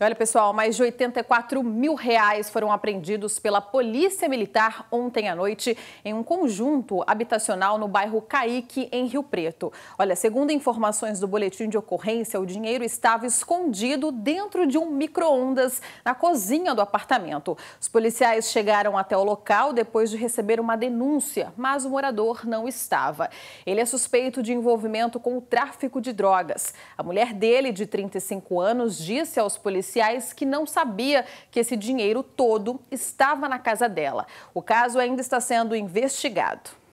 E olha, pessoal, mais de 84 mil reais foram apreendidos pela Polícia Militar ontem à noite em um conjunto habitacional no bairro Caique, em Rio Preto. Olha, segundo informações do boletim de ocorrência, o dinheiro estava escondido dentro de um micro-ondas na cozinha do apartamento. Os policiais chegaram até o local depois de receber uma denúncia, mas o morador não estava. Ele é suspeito de envolvimento com o tráfico de drogas. A mulher dele, de 35 anos, disse aos policiais policiais que não sabia que esse dinheiro todo estava na casa dela. O caso ainda está sendo investigado.